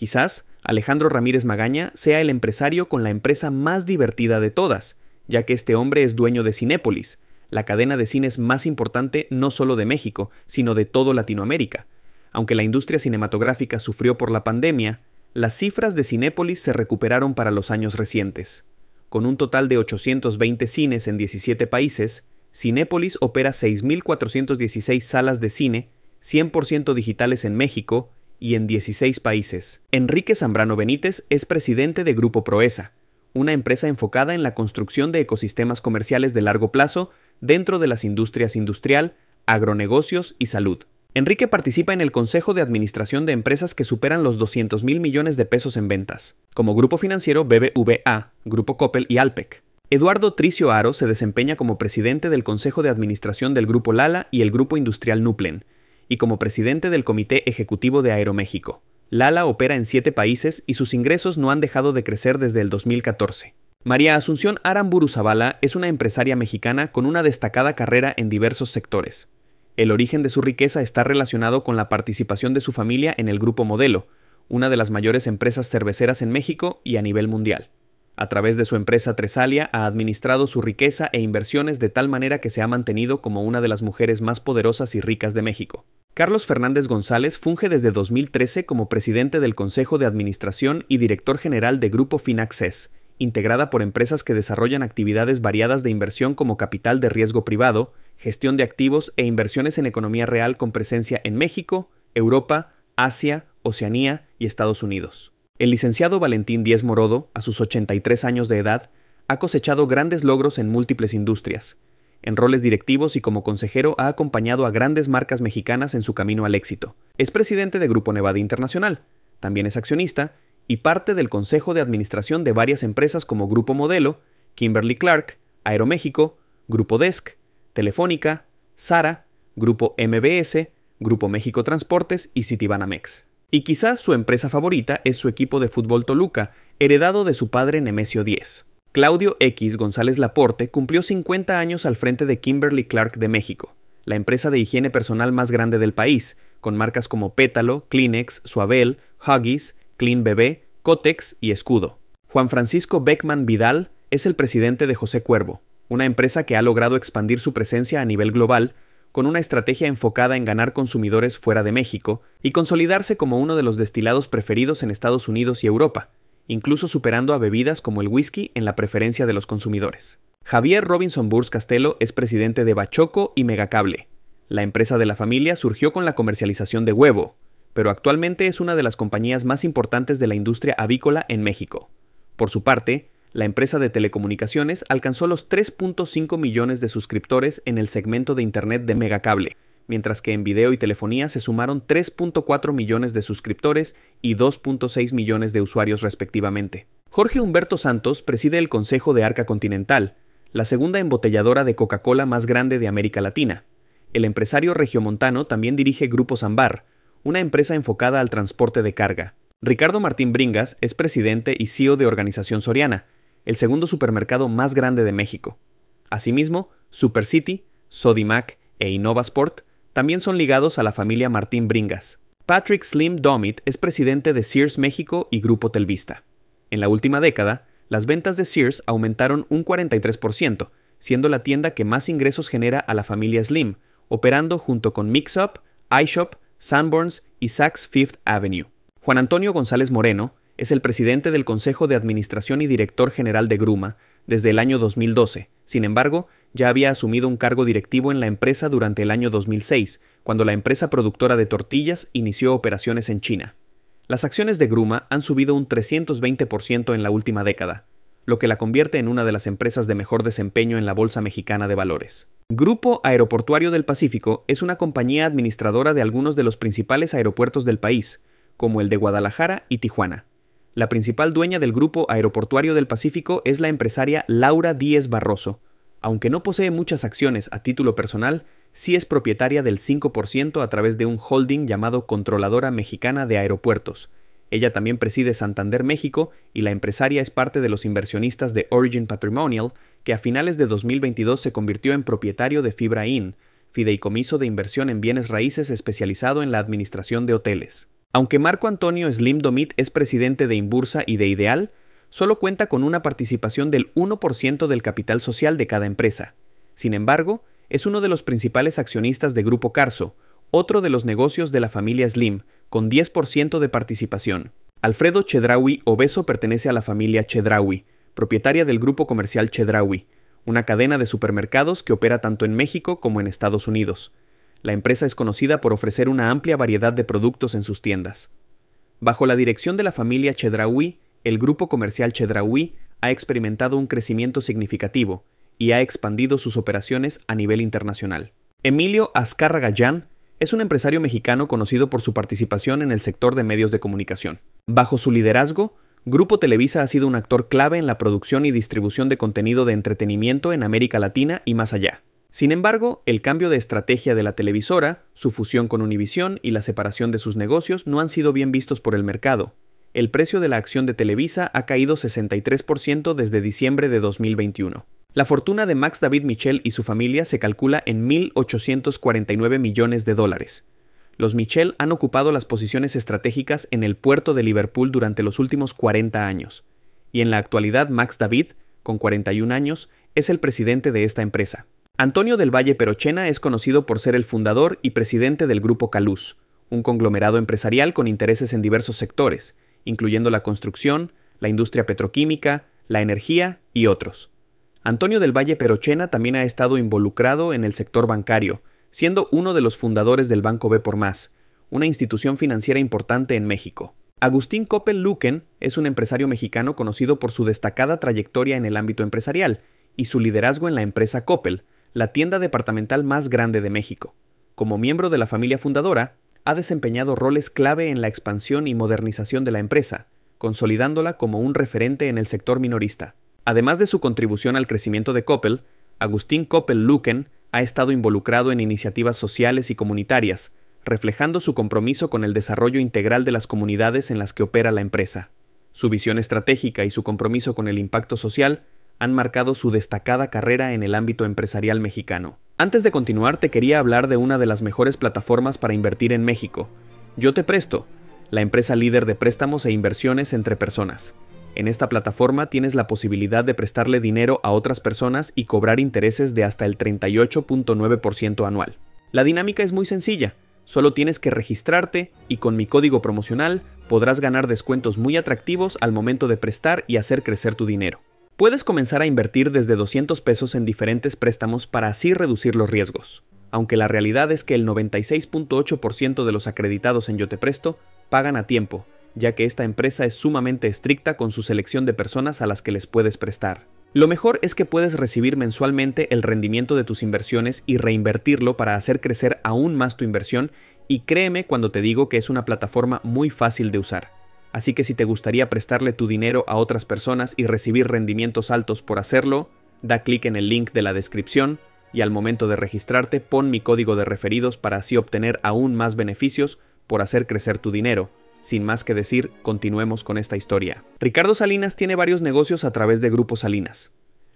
Quizás Alejandro Ramírez Magaña sea el empresario con la empresa más divertida de todas, ya que este hombre es dueño de Cinépolis, la cadena de cines más importante no solo de México, sino de todo Latinoamérica. Aunque la industria cinematográfica sufrió por la pandemia, las cifras de Cinépolis se recuperaron para los años recientes. Con un total de 820 cines en 17 países, Cinépolis opera 6.416 salas de cine, 100% digitales en México y en 16 países. Enrique Zambrano Benítez es presidente de Grupo Proesa, una empresa enfocada en la construcción de ecosistemas comerciales de largo plazo dentro de las industrias industrial, agronegocios y salud. Enrique participa en el Consejo de Administración de Empresas que superan los 200 mil millones de pesos en ventas, como Grupo Financiero BBVA, Grupo Coppel y Alpec. Eduardo Tricio Aro se desempeña como presidente del Consejo de Administración del Grupo Lala y el Grupo Industrial Nuplen, y como presidente del Comité Ejecutivo de Aeroméxico. Lala opera en siete países y sus ingresos no han dejado de crecer desde el 2014. María Asunción Aramburu es una empresaria mexicana con una destacada carrera en diversos sectores. El origen de su riqueza está relacionado con la participación de su familia en el Grupo Modelo, una de las mayores empresas cerveceras en México y a nivel mundial. A través de su empresa Tresalia ha administrado su riqueza e inversiones de tal manera que se ha mantenido como una de las mujeres más poderosas y ricas de México. Carlos Fernández González funge desde 2013 como presidente del Consejo de Administración y director general de Grupo Finaccess, integrada por empresas que desarrollan actividades variadas de inversión como capital de riesgo privado, gestión de activos e inversiones en economía real con presencia en México, Europa, Asia, Oceanía y Estados Unidos. El licenciado Valentín Díez Morodo, a sus 83 años de edad, ha cosechado grandes logros en múltiples industrias, en roles directivos y como consejero ha acompañado a grandes marcas mexicanas en su camino al éxito. Es presidente de Grupo Nevada Internacional, también es accionista y parte del consejo de administración de varias empresas como Grupo Modelo, Kimberly Clark, Aeroméxico, Grupo Desk, Telefónica, Sara, Grupo MBS, Grupo México Transportes y Mex. Y quizás su empresa favorita es su equipo de fútbol Toluca, heredado de su padre Nemesio Díez. Claudio X González Laporte cumplió 50 años al frente de Kimberly Clark de México, la empresa de higiene personal más grande del país, con marcas como Pétalo, Kleenex, Suabel, Huggies, Clean Bebé, Cotex y Escudo. Juan Francisco Beckman Vidal es el presidente de José Cuervo, una empresa que ha logrado expandir su presencia a nivel global con una estrategia enfocada en ganar consumidores fuera de México y consolidarse como uno de los destilados preferidos en Estados Unidos y Europa, incluso superando a bebidas como el whisky en la preferencia de los consumidores. Javier Robinson Burs Castelo es presidente de Bachoco y Megacable. La empresa de la familia surgió con la comercialización de huevo, pero actualmente es una de las compañías más importantes de la industria avícola en México. Por su parte, la empresa de telecomunicaciones alcanzó los 3.5 millones de suscriptores en el segmento de Internet de Megacable, mientras que en video y telefonía se sumaron 3.4 millones de suscriptores y 2.6 millones de usuarios respectivamente. Jorge Humberto Santos preside el Consejo de Arca Continental, la segunda embotelladora de Coca-Cola más grande de América Latina. El empresario regiomontano también dirige Grupo Zambar, una empresa enfocada al transporte de carga. Ricardo Martín Bringas es presidente y CEO de Organización Soriana, el segundo supermercado más grande de México. Asimismo, Supercity, Sodimac e Innovasport también son ligados a la familia Martín Bringas. Patrick Slim Domit es presidente de Sears México y Grupo Telvista. En la última década, las ventas de Sears aumentaron un 43%, siendo la tienda que más ingresos genera a la familia Slim, operando junto con Mixup, iShop, Sanborns y Saks Fifth Avenue. Juan Antonio González Moreno es el presidente del Consejo de Administración y director general de Gruma desde el año 2012. Sin embargo, ya había asumido un cargo directivo en la empresa durante el año 2006, cuando la empresa productora de tortillas inició operaciones en China. Las acciones de Gruma han subido un 320% en la última década, lo que la convierte en una de las empresas de mejor desempeño en la Bolsa Mexicana de Valores. Grupo Aeroportuario del Pacífico es una compañía administradora de algunos de los principales aeropuertos del país, como el de Guadalajara y Tijuana. La principal dueña del Grupo Aeroportuario del Pacífico es la empresaria Laura Díez Barroso, aunque no posee muchas acciones a título personal, sí es propietaria del 5% a través de un holding llamado Controladora Mexicana de Aeropuertos. Ella también preside Santander México y la empresaria es parte de los inversionistas de Origin Patrimonial, que a finales de 2022 se convirtió en propietario de Fibra Inn, fideicomiso de inversión en bienes raíces especializado en la administración de hoteles. Aunque Marco Antonio Slim Domit es presidente de Imbursa y de Ideal, solo cuenta con una participación del 1% del capital social de cada empresa. Sin embargo, es uno de los principales accionistas de Grupo Carso, otro de los negocios de la familia Slim, con 10% de participación. Alfredo Chedraui Obeso pertenece a la familia Chedraui, propietaria del grupo comercial Chedraui, una cadena de supermercados que opera tanto en México como en Estados Unidos. La empresa es conocida por ofrecer una amplia variedad de productos en sus tiendas. Bajo la dirección de la familia Chedraui, el grupo comercial Chedraui ha experimentado un crecimiento significativo y ha expandido sus operaciones a nivel internacional. Emilio azcárraga Gallán es un empresario mexicano conocido por su participación en el sector de medios de comunicación. Bajo su liderazgo, Grupo Televisa ha sido un actor clave en la producción y distribución de contenido de entretenimiento en América Latina y más allá. Sin embargo, el cambio de estrategia de la televisora, su fusión con Univisión y la separación de sus negocios no han sido bien vistos por el mercado, el precio de la acción de Televisa ha caído 63% desde diciembre de 2021. La fortuna de Max David Michel y su familia se calcula en 1.849 millones de dólares. Los Michel han ocupado las posiciones estratégicas en el puerto de Liverpool durante los últimos 40 años, y en la actualidad Max David, con 41 años, es el presidente de esta empresa. Antonio del Valle Perochena es conocido por ser el fundador y presidente del Grupo Caluz, un conglomerado empresarial con intereses en diversos sectores, incluyendo la construcción, la industria petroquímica, la energía y otros. Antonio del Valle Perochena también ha estado involucrado en el sector bancario, siendo uno de los fundadores del Banco B por Más, una institución financiera importante en México. Agustín Coppel luken es un empresario mexicano conocido por su destacada trayectoria en el ámbito empresarial y su liderazgo en la empresa Coppel, la tienda departamental más grande de México. Como miembro de la familia fundadora, ha desempeñado roles clave en la expansión y modernización de la empresa, consolidándola como un referente en el sector minorista. Además de su contribución al crecimiento de Coppel, Agustín Coppel luken ha estado involucrado en iniciativas sociales y comunitarias, reflejando su compromiso con el desarrollo integral de las comunidades en las que opera la empresa. Su visión estratégica y su compromiso con el impacto social han marcado su destacada carrera en el ámbito empresarial mexicano. Antes de continuar, te quería hablar de una de las mejores plataformas para invertir en México, Yo Te Presto, la empresa líder de préstamos e inversiones entre personas. En esta plataforma tienes la posibilidad de prestarle dinero a otras personas y cobrar intereses de hasta el 38.9% anual. La dinámica es muy sencilla, solo tienes que registrarte y con mi código promocional podrás ganar descuentos muy atractivos al momento de prestar y hacer crecer tu dinero. Puedes comenzar a invertir desde 200 pesos en diferentes préstamos para así reducir los riesgos, aunque la realidad es que el 96.8% de los acreditados en Yo Te Presto pagan a tiempo, ya que esta empresa es sumamente estricta con su selección de personas a las que les puedes prestar. Lo mejor es que puedes recibir mensualmente el rendimiento de tus inversiones y reinvertirlo para hacer crecer aún más tu inversión y créeme cuando te digo que es una plataforma muy fácil de usar así que si te gustaría prestarle tu dinero a otras personas y recibir rendimientos altos por hacerlo, da clic en el link de la descripción y al momento de registrarte pon mi código de referidos para así obtener aún más beneficios por hacer crecer tu dinero. Sin más que decir, continuemos con esta historia. Ricardo Salinas tiene varios negocios a través de Grupo Salinas.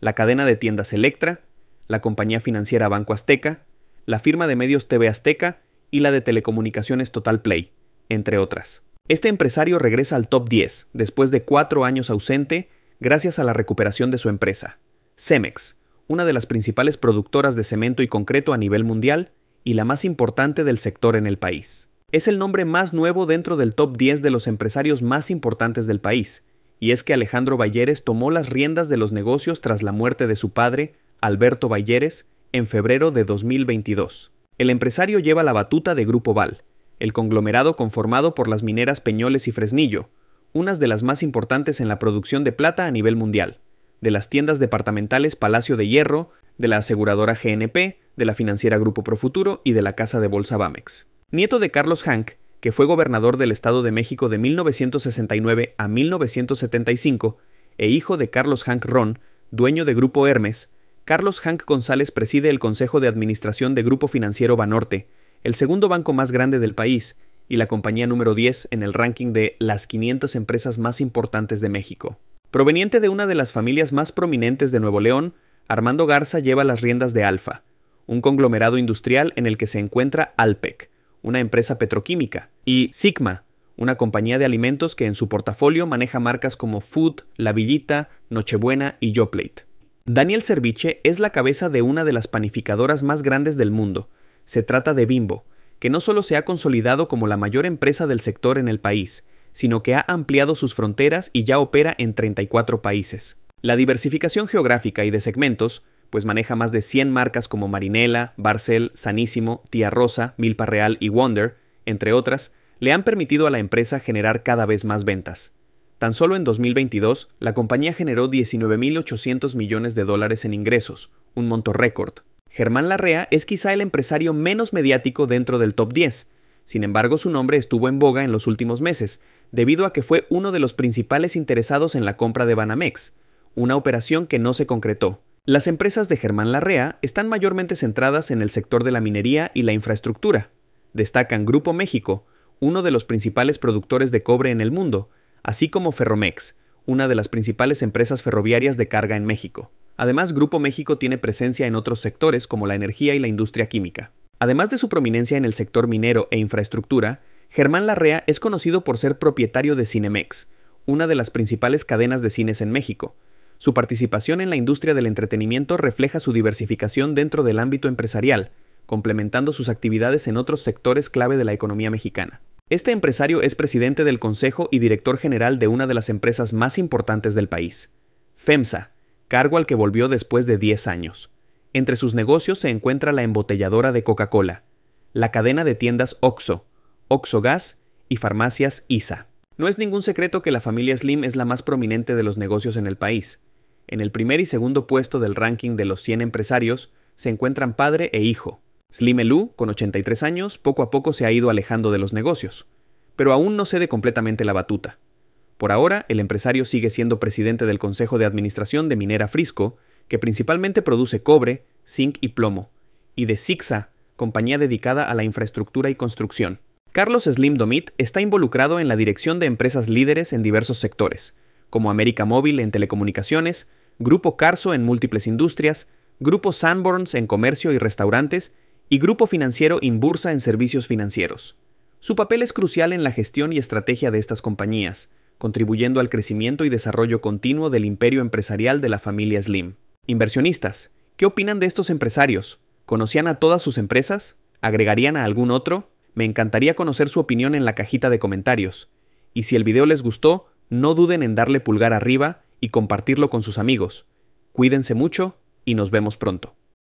La cadena de tiendas Electra, la compañía financiera Banco Azteca, la firma de medios TV Azteca y la de telecomunicaciones Total Play, entre otras. Este empresario regresa al top 10 después de cuatro años ausente gracias a la recuperación de su empresa, Cemex, una de las principales productoras de cemento y concreto a nivel mundial y la más importante del sector en el país. Es el nombre más nuevo dentro del top 10 de los empresarios más importantes del país, y es que Alejandro Valleres tomó las riendas de los negocios tras la muerte de su padre, Alberto Valleres, en febrero de 2022. El empresario lleva la batuta de Grupo Val, el conglomerado conformado por las mineras Peñoles y Fresnillo, unas de las más importantes en la producción de plata a nivel mundial, de las tiendas departamentales Palacio de Hierro, de la aseguradora GNP, de la financiera Grupo Profuturo y de la casa de bolsa Bamex. Nieto de Carlos Hank, que fue gobernador del Estado de México de 1969 a 1975, e hijo de Carlos Hank Ron, dueño de Grupo Hermes, Carlos Hank González preside el Consejo de Administración de Grupo Financiero Banorte, el segundo banco más grande del país y la compañía número 10 en el ranking de las 500 empresas más importantes de México. Proveniente de una de las familias más prominentes de Nuevo León, Armando Garza lleva las riendas de Alfa, un conglomerado industrial en el que se encuentra Alpec, una empresa petroquímica, y Sigma, una compañía de alimentos que en su portafolio maneja marcas como Food, La Villita, Nochebuena y Plate. Daniel Cerviche es la cabeza de una de las panificadoras más grandes del mundo, se trata de Bimbo, que no solo se ha consolidado como la mayor empresa del sector en el país, sino que ha ampliado sus fronteras y ya opera en 34 países. La diversificación geográfica y de segmentos, pues maneja más de 100 marcas como Marinela, Barcel, Sanísimo, Tía Rosa, Milpa Real y Wonder, entre otras, le han permitido a la empresa generar cada vez más ventas. Tan solo en 2022, la compañía generó 19.800 millones de dólares en ingresos, un monto récord, Germán Larrea es quizá el empresario menos mediático dentro del top 10. Sin embargo, su nombre estuvo en boga en los últimos meses, debido a que fue uno de los principales interesados en la compra de Banamex, una operación que no se concretó. Las empresas de Germán Larrea están mayormente centradas en el sector de la minería y la infraestructura. Destacan Grupo México, uno de los principales productores de cobre en el mundo, así como Ferromex, una de las principales empresas ferroviarias de carga en México. Además, Grupo México tiene presencia en otros sectores como la energía y la industria química. Además de su prominencia en el sector minero e infraestructura, Germán Larrea es conocido por ser propietario de Cinemex, una de las principales cadenas de cines en México. Su participación en la industria del entretenimiento refleja su diversificación dentro del ámbito empresarial, complementando sus actividades en otros sectores clave de la economía mexicana. Este empresario es presidente del Consejo y director general de una de las empresas más importantes del país, FEMSA, cargo al que volvió después de 10 años. Entre sus negocios se encuentra la embotelladora de Coca-Cola, la cadena de tiendas Oxo, Oxo Gas y farmacias ISA. No es ningún secreto que la familia Slim es la más prominente de los negocios en el país. En el primer y segundo puesto del ranking de los 100 empresarios se encuentran padre e hijo. Slim Elú, con 83 años, poco a poco se ha ido alejando de los negocios, pero aún no cede completamente la batuta. Por ahora, el empresario sigue siendo presidente del Consejo de Administración de Minera Frisco, que principalmente produce cobre, zinc y plomo, y de Sixa, compañía dedicada a la infraestructura y construcción. Carlos Slim Domit está involucrado en la dirección de empresas líderes en diversos sectores, como América Móvil en telecomunicaciones, Grupo Carso en múltiples industrias, Grupo Sanborns en comercio y restaurantes y Grupo Financiero Inbursa en servicios financieros. Su papel es crucial en la gestión y estrategia de estas compañías, contribuyendo al crecimiento y desarrollo continuo del imperio empresarial de la familia Slim. Inversionistas, ¿qué opinan de estos empresarios? ¿Conocían a todas sus empresas? ¿Agregarían a algún otro? Me encantaría conocer su opinión en la cajita de comentarios. Y si el video les gustó, no duden en darle pulgar arriba y compartirlo con sus amigos. Cuídense mucho y nos vemos pronto.